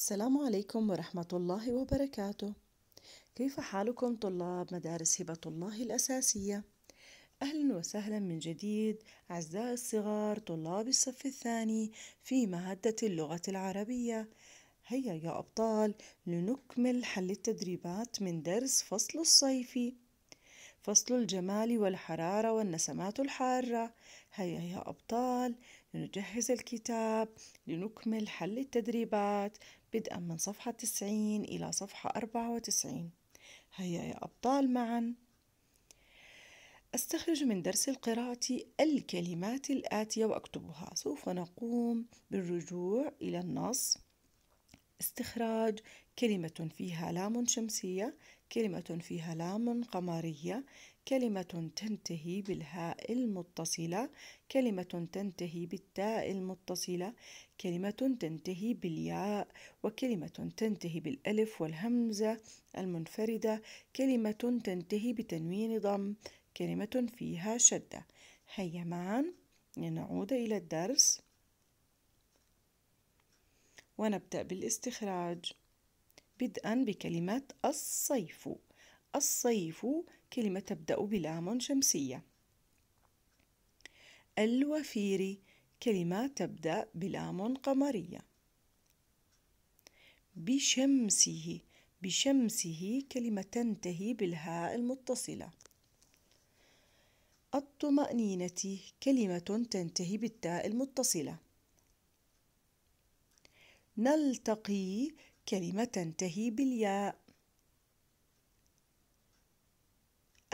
السلام عليكم ورحمة الله وبركاته كيف حالكم طلاب مدارس هبة الله الأساسية؟ أهلا وسهلا من جديد أعزائي الصغار طلاب الصف الثاني في مادة اللغة العربية هيا يا أبطال لنكمل حل التدريبات من درس فصل الصيفي فصل الجمال والحرارة والنسمات الحارة هيا يا أبطال لنجهز الكتاب لنكمل حل التدريبات بدءا من صفحة 90 إلى صفحة 94 هيا يا أبطال معا أستخرج من درس القراءة الكلمات الآتية وأكتبها سوف نقوم بالرجوع إلى النص استخراج كلمة فيها لام شمسية كلمة فيها لام قمرية كلمة تنتهي بالهاء المتصلة كلمة تنتهي بالتاء المتصلة كلمة تنتهي بالياء وكلمة تنتهي بالألف والهمزة المنفردة كلمة تنتهي بتنوين ضم كلمة فيها شدة هيا معا لنعود إلى الدرس ونبدأ بالاستخراج بدءا بكلمة الصيف الصيف كلمة تبدأ بلام شمسية الوفيري كلمة تبدأ بلام قمرية بشمسه بشمسه كلمة تنتهي بالهاء المتصلة الطمأنينة كلمة تنتهي بالتاء المتصلة نلتقي كلمة تنتهي بالياء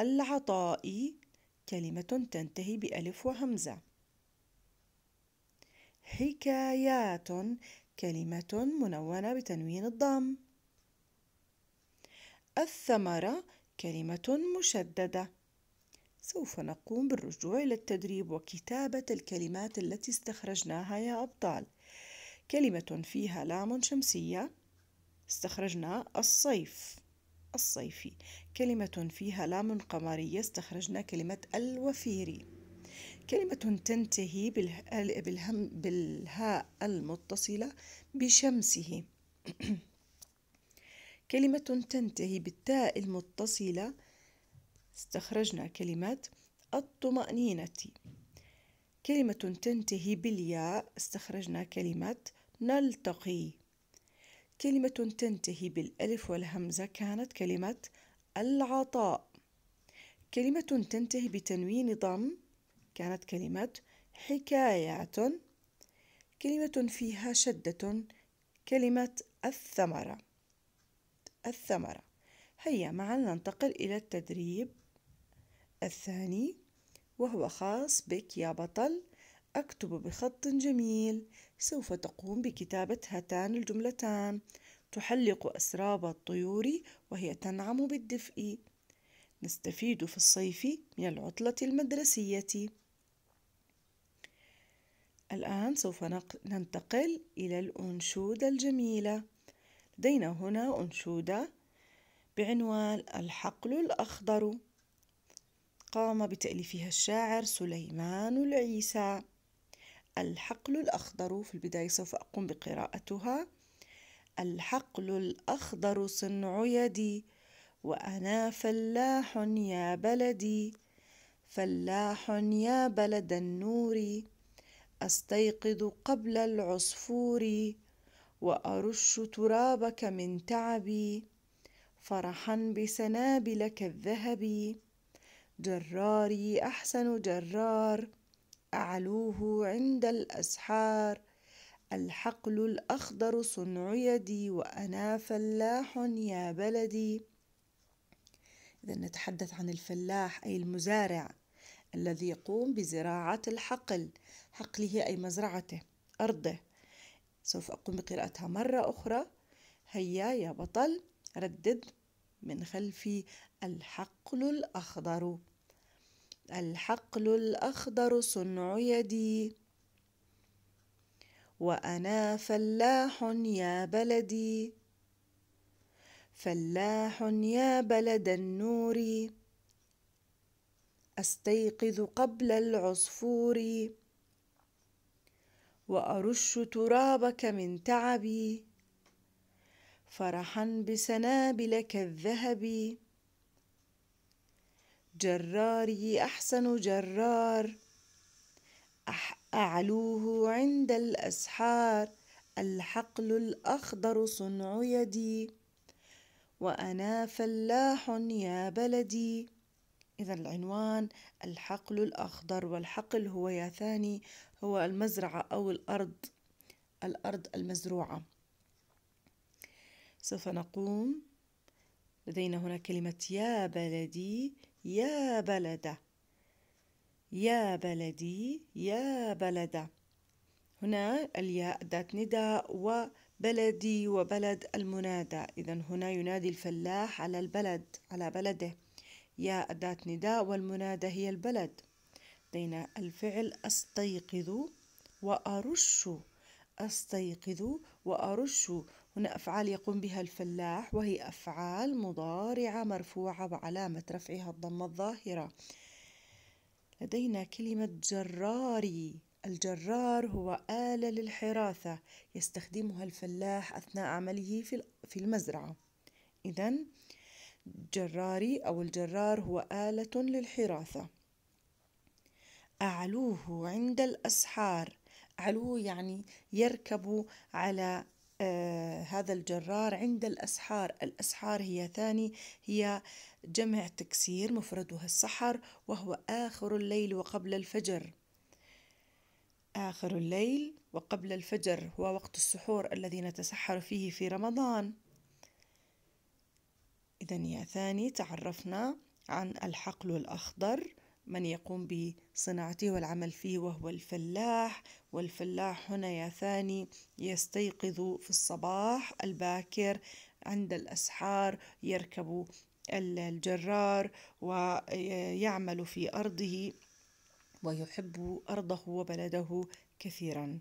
العطاء كلمة تنتهي بألف وهمزة حكايات كلمة منونة بتنوين الضم الثمرة كلمة مشددة سوف نقوم بالرجوع إلى التدريب وكتابة الكلمات التي استخرجناها يا أبطال كلمة فيها لام شمسية استخرجنا الصيف الصيفي كلمة فيها لام قمرية استخرجنا كلمة الوفيري كلمة تنتهي بالهم بالهاء المتصلة بشمسه كلمة تنتهي بالتاء المتصلة استخرجنا كلمة الطمأنينة كلمة تنتهي بالياء استخرجنا كلمة نلتقي كلمة تنتهي بالألف والهمزة كانت كلمة العطاء كلمة تنتهي بتنوين ضم كانت كلمة حكايات كلمة فيها شدة كلمة الثمرة الثمرة هيا معا ننتقل إلى التدريب الثاني وهو خاص بك يا بطل أكتب بخط جميل سوف تقوم بكتابة هاتان الجملتان تحلق أسراب الطيور وهي تنعم بالدفء نستفيد في الصيف من العطلة المدرسية الآن سوف ننتقل إلى الأنشودة الجميلة لدينا هنا أنشودة بعنوان الحقل الأخضر قام بتأليفها الشاعر سليمان العيسى الحقل الأخضر في البداية سوف أقوم بقراءتها الحقل الأخضر صنع يدي وأنا فلاح يا بلدي فلاح يا بلد النور استيقظ قبل العصفور وارش ترابك من تعبي فرحا بسنابلك الذهب جراري احسن جرار اعلوه عند الاسحار الحقل الاخضر صنع يدي وانا فلاح يا بلدي اذا نتحدث عن الفلاح اي المزارع الذي يقوم بزراعة الحقل حقله أي مزرعته أرضه سوف أقوم بقراءتها مرة أخرى هيا يا بطل ردد من خلفي الحقل الأخضر الحقل الأخضر صنع يدي وأنا فلاح يا بلدي فلاح يا بلد النور أستيقظ قبل العصفور وأرش ترابك من تعبي فرحا بسنابلك الذهب جراري أحسن جرار أعلوه عند الأسحار الحقل الأخضر صنع يدي وأنا فلاح يا بلدي إذا العنوان الحقل الأخضر والحقل هو يا ثاني هو المزرعة أو الأرض الأرض المزروعة سوف نقوم لدينا هنا كلمة يا بلدي يا بلدة يا بلدي يا بلدة هنا الياء ذات نداء وبلدي وبلد المنادى إذا هنا ينادي الفلاح على البلد على بلده يا أداة نداء والمنادى هي البلد لدينا الفعل أستيقظ وأرش أستيقظ وأرش هنا أفعال يقوم بها الفلاح وهي أفعال مضارعة مرفوعة وعلامة رفعها الضمة الظاهرة لدينا كلمة جراري الجرار هو آلة للحراثة يستخدمها الفلاح أثناء عمله في المزرعة إذا جراري أو الجرار هو آلة للحراثة أعلوه عند الأسحار علوه يعني يركب على آه هذا الجرار عند الأسحار الأسحار هي ثاني هي جمع تكسير مفردها السحر وهو آخر الليل وقبل الفجر آخر الليل وقبل الفجر هو وقت السحور الذي نتسحر فيه في رمضان إذا يا ثاني تعرفنا عن الحقل الأخضر من يقوم بصناعته والعمل فيه وهو الفلاح والفلاح هنا يا ثاني يستيقظ في الصباح الباكر عند الأسحار يركب الجرار ويعمل في أرضه ويحب أرضه وبلده كثيرا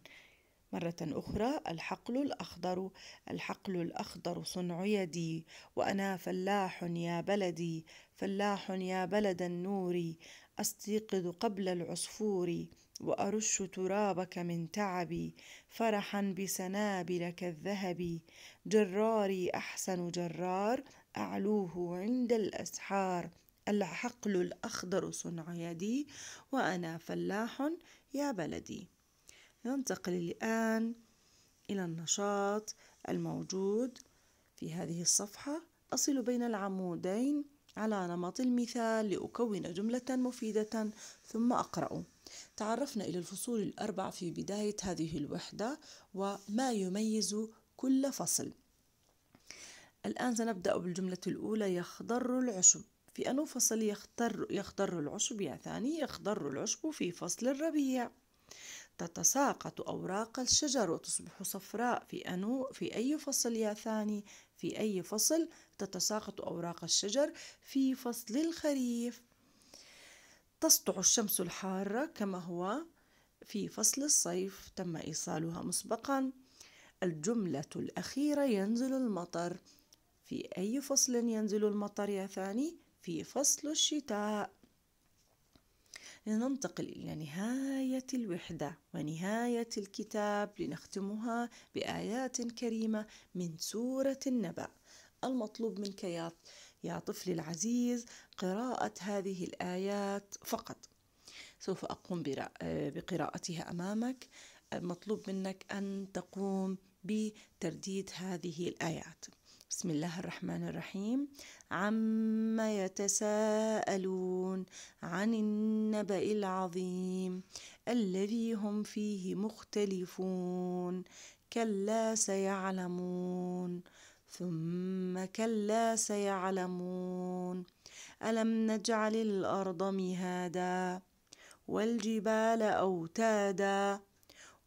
مرة أخرى الحقل الأخضر الحقل الأخضر صنع يدي وأنا فلاح يا بلدي فلاح يا بلد النور أستيقظ قبل العصفور وأرش ترابك من تعبي فرحا بسنابلك الذهب جراري أحسن جرار أعلوه عند الأسحار الحقل الأخضر صنع يدي وأنا فلاح يا بلدي ننتقل الآن إلى النشاط الموجود في هذه الصفحة أصل بين العمودين على نمط المثال لأكون جملة مفيدة ثم أقرأ تعرفنا إلى الفصول الأربع في بداية هذه الوحدة وما يميز كل فصل الآن سنبدأ بالجملة الأولى يخضر العشب في أنو فصل يخضر, يخضر العشب يا ثاني يخضر العشب في فصل الربيع تتساقط أوراق الشجر وتصبح صفراء في أنو في أي فصل يا ثاني في أي فصل تتساقط أوراق الشجر في فصل الخريف تسطع الشمس الحارة كما هو في فصل الصيف تم إيصالها مسبقا الجملة الأخيرة ينزل المطر في أي فصل ينزل المطر يا ثاني في فصل الشتاء ننتقل إلى نهاية الوحدة ونهاية الكتاب لنختمها بآيات كريمة من سورة النبأ المطلوب منك يا يا طفلي العزيز قراءة هذه الآيات فقط سوف أقوم آه، بقراءتها أمامك المطلوب منك أن تقوم بترديد هذه الآيات بسم الله الرحمن الرحيم عما يتساءلون عن النبأ العظيم الذي هم فيه مختلفون كلا سيعلمون ثم كلا سيعلمون ألم نجعل الأرض مهادا والجبال أوتادا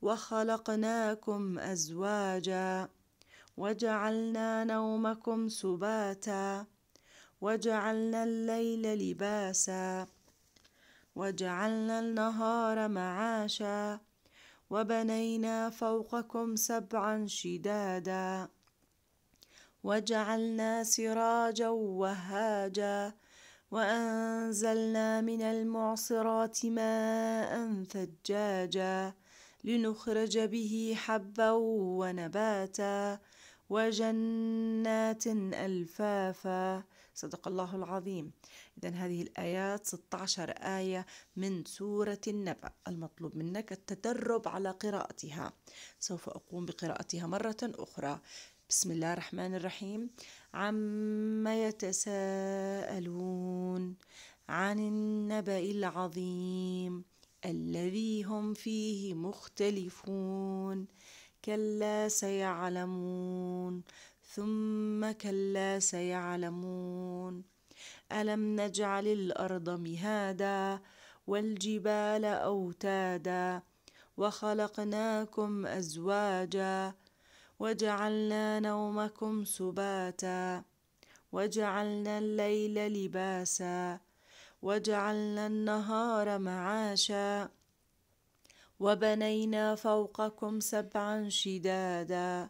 وخلقناكم أزواجا وجعلنا نومكم سباتا وجعلنا الليل لباسا وجعلنا النهار معاشا وبنينا فوقكم سبعا شدادا وجعلنا سراجا وهاجا وأنزلنا من المعصرات ماء ثجاجا لنخرج به حبا ونباتا وجنات ألفافا صدق الله العظيم إذا هذه الآيات 16 آية من سورة النبأ المطلوب منك التدرب على قراءتها سوف أقوم بقراءتها مرة أخرى بسم الله الرحمن الرحيم عما يتساءلون عن النبأ العظيم الذي هم فيه مختلفون كلا سيعلمون ثم كلا سيعلمون الم نجعل الارض مهادا والجبال اوتادا وخلقناكم ازواجا وجعلنا نومكم سباتا وجعلنا الليل لباسا وجعلنا النهار معاشا وبنينا فوقكم سبعا شدادا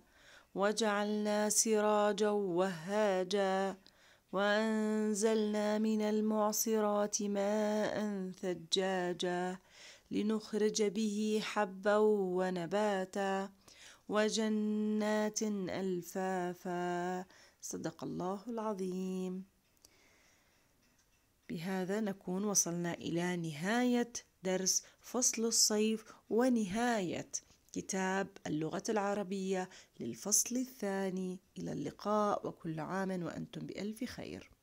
وجعلنا سراجا وهاجا وأنزلنا من المعصرات ماء ثجاجا لنخرج به حبا ونباتا وجنات ألفافا صدق الله العظيم بهذا نكون وصلنا إلى نهاية درس فصل الصيف ونهاية كتاب اللغة العربية للفصل الثاني إلى اللقاء وكل عام وأنتم بألف خير